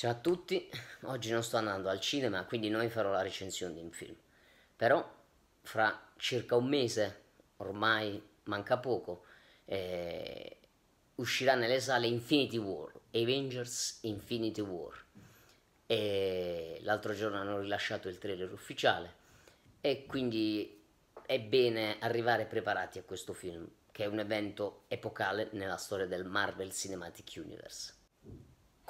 Ciao a tutti, oggi non sto andando al cinema, quindi non farò la recensione di un film. Però fra circa un mese, ormai manca poco, eh, uscirà nelle sale Infinity War, Avengers Infinity War. E l'altro giorno hanno rilasciato il trailer ufficiale e quindi è bene arrivare preparati a questo film, che è un evento epocale nella storia del Marvel Cinematic Universe.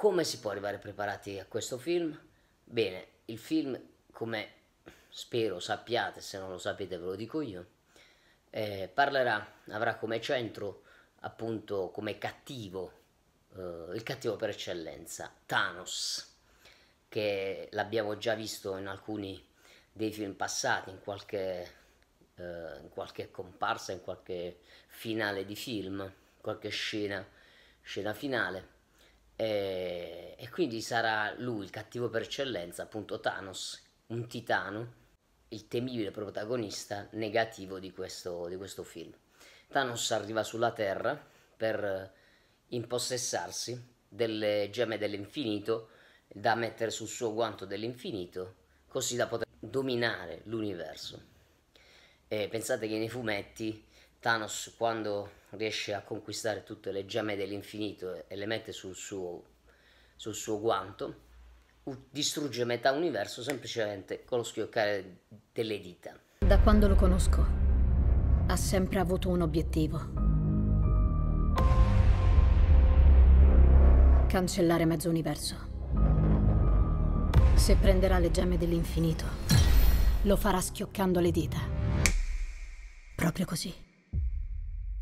Come si può arrivare preparati a questo film? Bene, il film, come spero sappiate, se non lo sapete ve lo dico io, eh, parlerà, avrà come centro, appunto, come cattivo, eh, il cattivo per eccellenza, Thanos, che l'abbiamo già visto in alcuni dei film passati, in qualche, eh, in qualche comparsa, in qualche finale di film, qualche scena, scena finale e, eh, e quindi sarà lui il cattivo per eccellenza, appunto Thanos, un titano, il temibile protagonista negativo di questo, di questo film. Thanos arriva sulla Terra per impossessarsi delle gemme dell'infinito da mettere sul suo guanto dell'infinito così da poter dominare l'universo. E pensate che nei fumetti Thanos quando riesce a conquistare tutte le gemme dell'infinito e le mette sul suo, sul suo guanto, distrugge metà universo semplicemente con lo schioccare delle dita. Da quando lo conosco, ha sempre avuto un obiettivo. Cancellare mezzo universo. Se prenderà le gemme dell'infinito, lo farà schioccando le dita. Proprio così.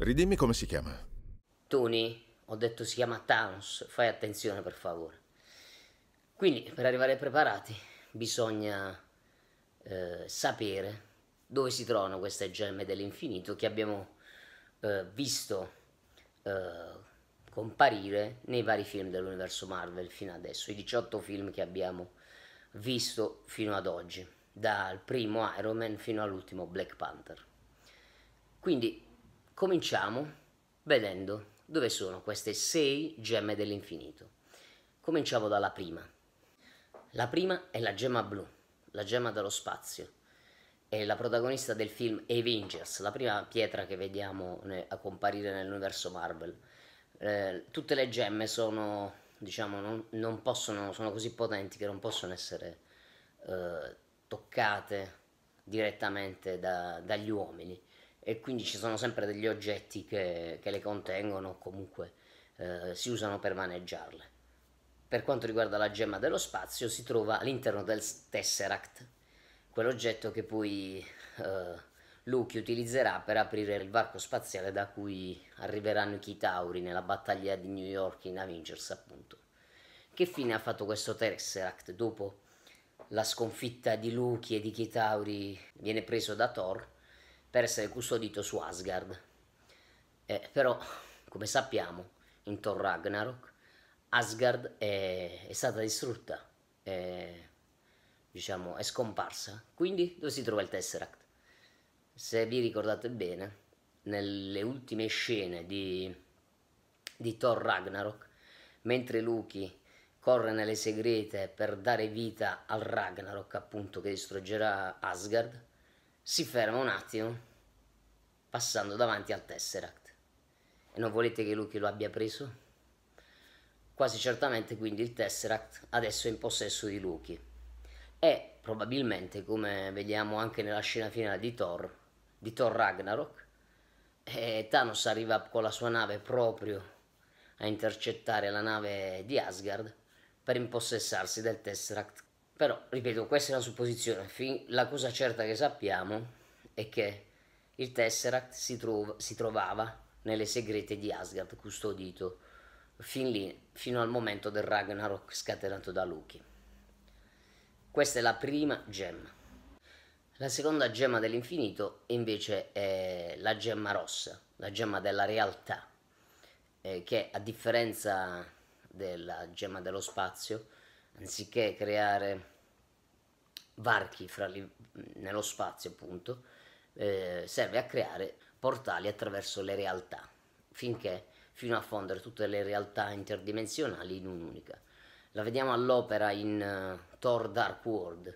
Ridimmi come si chiama. Tony, ho detto si chiama Towns, fai attenzione per favore. Quindi per arrivare preparati bisogna eh, sapere dove si trovano queste gemme dell'infinito che abbiamo eh, visto eh, comparire nei vari film dell'universo Marvel fino adesso, i 18 film che abbiamo visto fino ad oggi, dal primo Iron Man fino all'ultimo Black Panther. Quindi Cominciamo vedendo dove sono queste sei gemme dell'infinito. Cominciamo dalla prima. La prima è la gemma blu, la gemma dello spazio. È la protagonista del film Avengers, la prima pietra che vediamo a comparire nell'universo Marvel. Eh, tutte le gemme sono, diciamo, non, non possono, sono così potenti che non possono essere eh, toccate direttamente da, dagli uomini e quindi ci sono sempre degli oggetti che, che le contengono o comunque eh, si usano per maneggiarle. Per quanto riguarda la gemma dello spazio si trova all'interno del Tesseract, quell'oggetto che poi eh, Luke utilizzerà per aprire il varco spaziale da cui arriveranno i Chitauri nella battaglia di New York in Avengers appunto. Che fine ha fatto questo Tesseract dopo la sconfitta di Luke e di Chitauri viene preso da Thor? per essere custodito su Asgard. Eh, però, come sappiamo, in Thor Ragnarok, Asgard è, è stata distrutta, è, diciamo, è scomparsa. Quindi, dove si trova il Tesseract? Se vi ricordate bene, nelle ultime scene di, di Thor Ragnarok, mentre Loki corre nelle segrete per dare vita al Ragnarok, appunto, che distruggerà Asgard, si ferma un attimo passando davanti al Tesseract. E non volete che Lucky lo abbia preso? Quasi certamente quindi il Tesseract adesso è in possesso di Lucky. E probabilmente, come vediamo anche nella scena finale di Thor, di Thor Ragnarok, eh, Thanos arriva con la sua nave proprio a intercettare la nave di Asgard per impossessarsi del Tesseract però, ripeto, questa è una supposizione. Fin la cosa certa che sappiamo è che il Tesseract si, trova, si trovava nelle segrete di Asgard, custodito fin lì, fino al momento del Ragnarok scatenato da Loki. Questa è la prima gemma. La seconda gemma dell'infinito invece è la gemma rossa, la gemma della realtà, eh, che a differenza della gemma dello spazio anziché creare varchi li, nello spazio, appunto, eh, serve a creare portali attraverso le realtà, finché, fino a fondere tutte le realtà interdimensionali in un'unica. La vediamo all'opera in uh, Thor Dark World,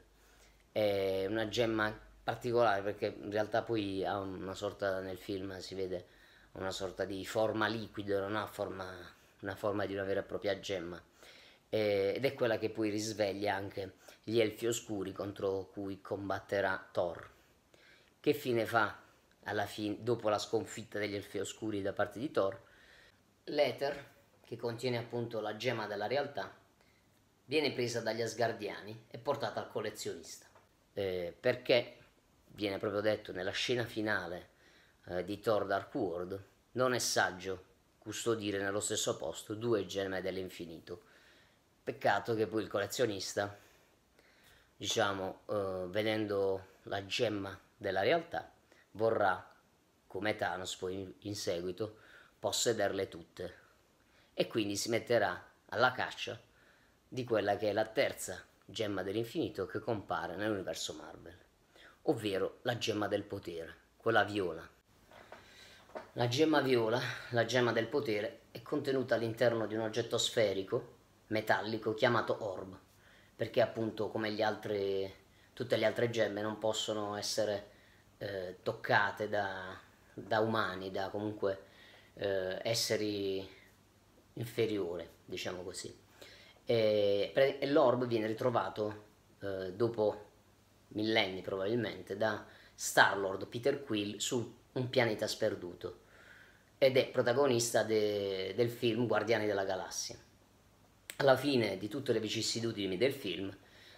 è una gemma particolare perché in realtà poi ha una sorta, nel film si vede una sorta di forma liquida, non ha forma, una forma di una vera e propria gemma eh, ed è quella che poi risveglia anche gli elfi oscuri contro cui combatterà Thor. Che fine fa alla fine, dopo la sconfitta degli elfi oscuri da parte di Thor? L'Ether, che contiene appunto la gemma della realtà, viene presa dagli Asgardiani e portata al collezionista. Eh, perché, viene proprio detto nella scena finale eh, di Thor Dark World, non è saggio custodire nello stesso posto due gemme dell'infinito peccato che poi il collezionista diciamo eh, vedendo la gemma della realtà vorrà come Thanos poi in, in seguito possederle tutte e quindi si metterà alla caccia di quella che è la terza gemma dell'infinito che compare nell'universo Marvel, ovvero la gemma del potere, quella viola. La gemma viola, la gemma del potere, è contenuta all'interno di un oggetto sferico metallico chiamato orb, perché appunto come altri, tutte le altre gemme non possono essere eh, toccate da, da, umani, da comunque eh, esseri inferiori, diciamo così. E, e l'orb viene ritrovato eh, dopo millenni probabilmente da Star-Lord Peter Quill su un pianeta sperduto ed è protagonista de, del film Guardiani della Galassia alla fine di tutte le vicissitudini del film,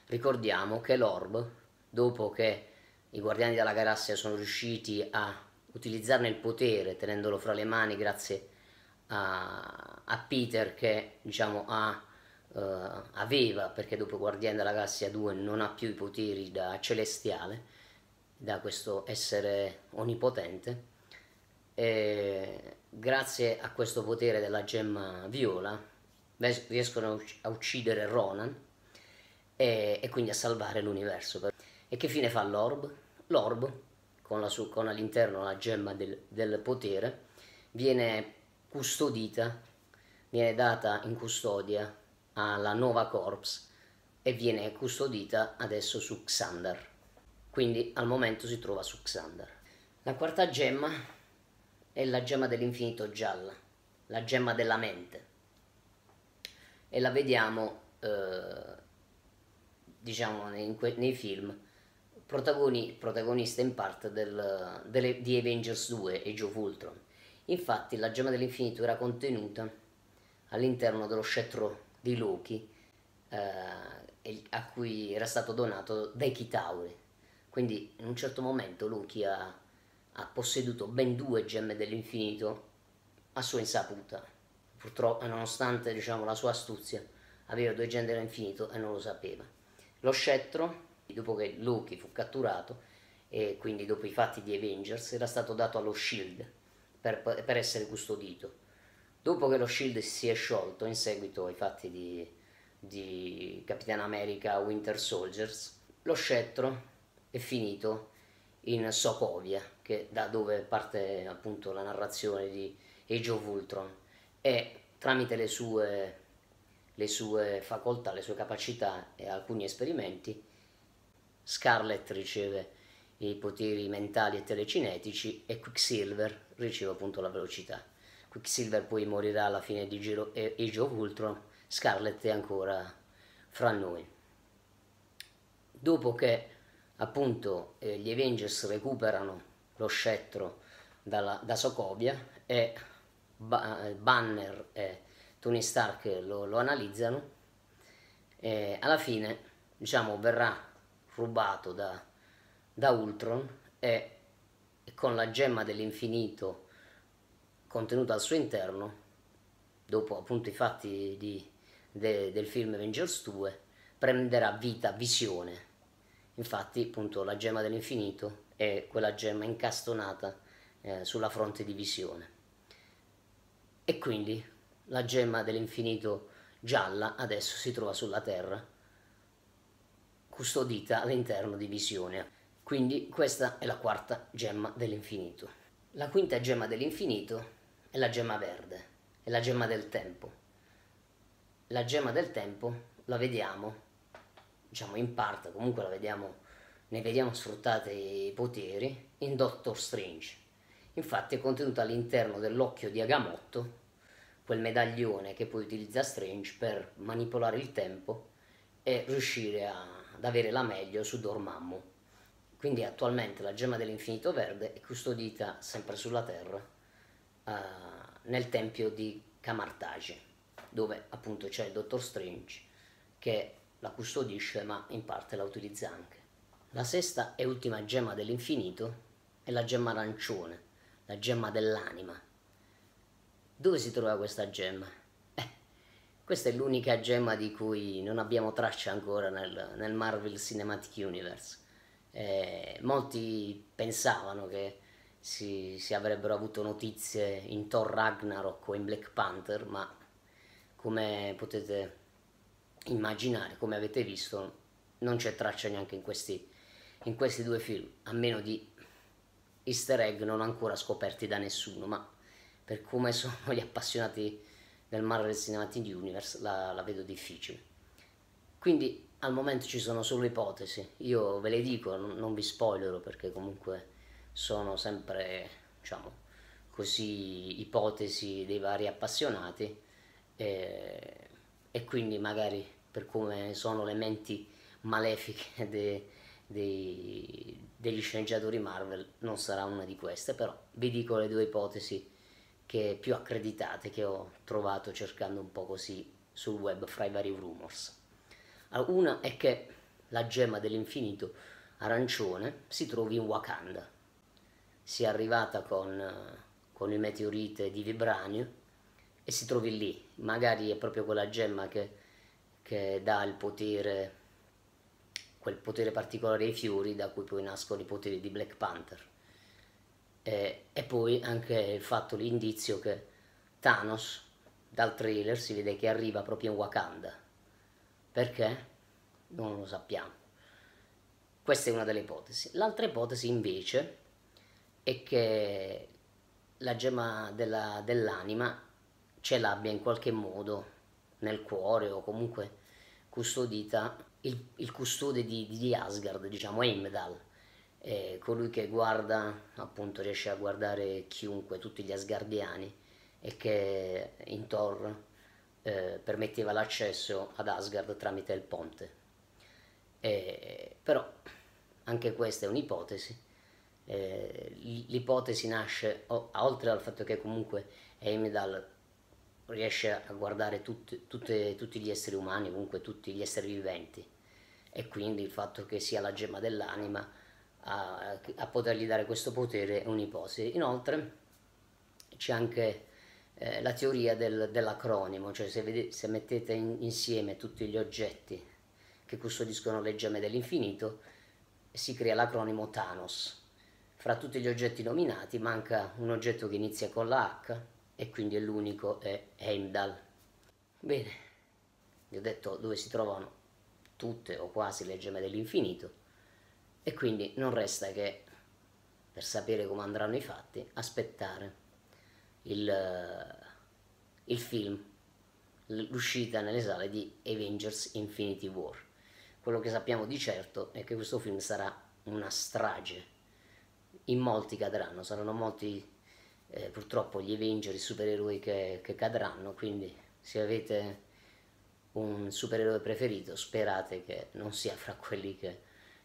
ricordiamo che l'Orb, dopo che i Guardiani della Galassia sono riusciti a utilizzarne il potere tenendolo fra le mani grazie a, a Peter che diciamo ha, uh, aveva, perché dopo Guardiani della Galassia 2 non ha più i poteri da celestiale, da questo essere onnipotente, e grazie a questo potere della gemma viola riescono a uccidere Ronan e, e quindi a salvare l'universo. E che fine fa l'orb? L'orb, con, con all'interno la gemma del, del potere, viene custodita, viene data in custodia alla Nova Corps e viene custodita adesso su Xander. Quindi al momento si trova su Xander. La quarta gemma è la gemma dell'infinito gialla, la gemma della mente e la vediamo eh, diciamo nei, nei film protagoni, protagonista in parte del, delle, di Avengers 2 e Joe Fultron infatti la gemma dell'infinito era contenuta all'interno dello scettro di Loki eh, a cui era stato donato dai Kitauri quindi in un certo momento Loki ha, ha posseduto ben due gemme dell'infinito a sua insaputa purtroppo, nonostante diciamo, la sua astuzia, aveva due gender infinito e non lo sapeva. Lo scettro, dopo che Loki fu catturato, e quindi dopo i fatti di Avengers, era stato dato allo Shield per, per essere custodito. Dopo che lo Shield si è sciolto, in seguito ai fatti di, di Capitan America Winter Soldiers, lo scettro è finito in Sokovia, che, da dove parte appunto la narrazione di Age of Ultron e tramite le sue, le sue facoltà, le sue capacità e alcuni esperimenti, Scarlet riceve i poteri mentali e telecinetici e Quicksilver riceve appunto la velocità. Quicksilver poi morirà alla fine di Giro, Age of Ultron, Scarlet è ancora fra noi. Dopo che appunto eh, gli Avengers recuperano lo scettro dalla, da Sokovia e eh, Banner e Tony Stark lo, lo analizzano e alla fine diciamo verrà rubato da, da Ultron e con la gemma dell'infinito contenuta al suo interno dopo appunto i fatti di, de, del film Avengers 2 prenderà vita visione infatti appunto la gemma dell'infinito è quella gemma incastonata eh, sulla fronte di visione e quindi la gemma dell'infinito gialla adesso si trova sulla Terra, custodita all'interno di Visione. Quindi questa è la quarta gemma dell'infinito. La quinta gemma dell'infinito è la gemma verde, è la gemma del tempo. La gemma del tempo la vediamo, diciamo in parte, comunque la vediamo, ne vediamo sfruttate i poteri in Doctor Strange Infatti è contenuta all'interno dell'occhio di Agamotto, quel medaglione che poi utilizza Strange per manipolare il tempo e riuscire a, ad avere la meglio su Dormammu. Quindi attualmente la gemma dell'infinito verde è custodita sempre sulla Terra eh, nel tempio di Kamartage, dove appunto c'è il Dottor Strange che la custodisce ma in parte la utilizza anche. La sesta e ultima gemma dell'infinito è la gemma arancione, la gemma dell'anima. Dove si trova questa gemma? Eh, questa è l'unica gemma di cui non abbiamo traccia ancora nel, nel Marvel Cinematic Universe. Eh, molti pensavano che si, si, avrebbero avuto notizie in Thor Ragnarok o in Black Panther, ma come potete immaginare, come avete visto, non c'è traccia neanche in questi, in questi due film, a meno di easter egg non ancora scoperti da nessuno, ma per come sono gli appassionati del Marvel Cinematic Universe la, la vedo difficile. Quindi al momento ci sono solo ipotesi, io ve le dico, non, non vi spoilerò perché comunque sono sempre, diciamo, così ipotesi dei vari appassionati e, e quindi magari per come sono le menti malefiche dei dei, degli sceneggiatori Marvel non sarà una di queste, però vi dico le due ipotesi che più accreditate che ho trovato cercando un po' così sul web fra i vari rumors. Ah, una è che la gemma dell'infinito arancione si trovi in Wakanda, sia arrivata con, con i meteorite di Vibranio e si trovi lì, magari è proprio quella gemma che, che dà il potere quel potere particolare ai fiori da cui poi nascono i poteri di Black Panther. E, e poi anche il fatto, l'indizio che Thanos dal trailer si vede che arriva proprio in Wakanda. Perché? Non lo sappiamo. Questa è una delle ipotesi. L'altra ipotesi invece è che la gemma dell'anima ce l'abbia in qualche modo nel cuore o comunque custodita il, il custode di, di, Asgard, diciamo, Heimdall, eh, colui che guarda, appunto riesce a guardare chiunque, tutti gli Asgardiani, e che in Thor eh, permetteva l'accesso ad Asgard tramite il ponte. Eh, però anche questa è un'ipotesi. l'ipotesi nasce, o, oltre al fatto che comunque Heimdall riesce a guardare tutti, tutte, tutti gli esseri umani, comunque tutti gli esseri viventi e quindi il fatto che sia la gemma dell'anima a, a potergli dare questo potere è un'ipotesi. Inoltre c'è anche eh, la teoria del, dell'acronimo, cioè se, vedete, se mettete in, insieme tutti gli oggetti che custodiscono le gemme dell'infinito si crea l'acronimo Thanos. Fra tutti gli oggetti nominati manca un oggetto che inizia con la H e quindi è l'unico, è Heimdall. Bene, vi ho detto dove si trovano tutte o quasi le gemme dell'infinito e quindi non resta che, per sapere come andranno i fatti, aspettare il, eh, il film, l'uscita nelle sale di Avengers Infinity War. Quello che sappiamo di certo è che questo film sarà una strage. In molti cadranno, saranno molti eh, purtroppo gli Avengers, i supereroi che, che cadranno, quindi se avete un supereroe preferito, sperate che non sia fra quelli che,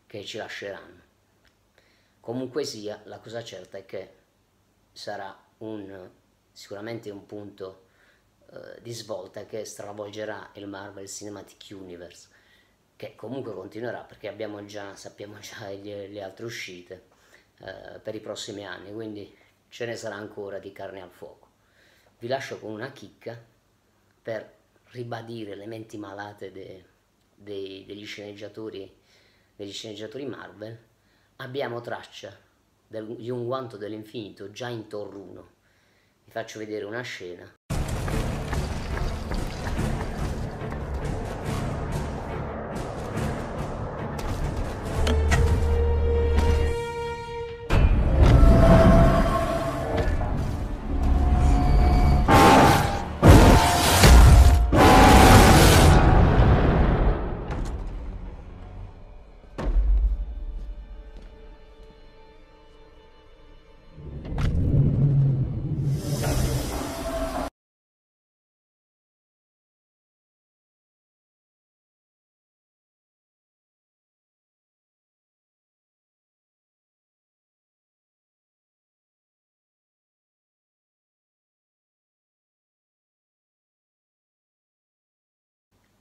che ci lasceranno. Comunque sia, la cosa certa è che sarà un, sicuramente un punto eh, di svolta che stravolgerà il Marvel Cinematic Universe, che comunque continuerà perché abbiamo già, sappiamo già le, le altre uscite eh, per i prossimi anni, quindi ce ne sarà ancora di carne al fuoco. Vi lascio con una chicca per ribadire le menti malate de, de, degli, sceneggiatori, degli sceneggiatori Marvel, abbiamo traccia del, di un guanto dell'infinito già in Thor 1. Vi faccio vedere una scena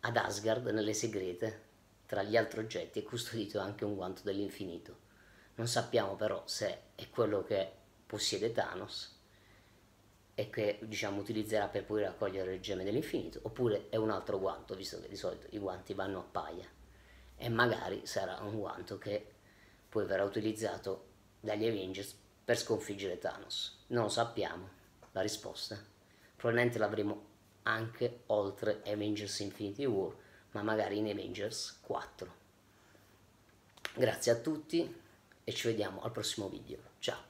Ad Asgard, nelle segrete, tra gli altri oggetti, è custodito anche un guanto dell'infinito. Non sappiamo però se è quello che possiede Thanos e che diciamo, utilizzerà per poi raccogliere le gemme dell'infinito, oppure è un altro guanto, visto che di solito i guanti vanno a paia, e magari sarà un guanto che poi verrà utilizzato dagli Avengers per sconfiggere Thanos. Non lo sappiamo la risposta, probabilmente l'avremo anche oltre Avengers Infinity War, ma magari in Avengers 4. Grazie a tutti e ci vediamo al prossimo video. Ciao!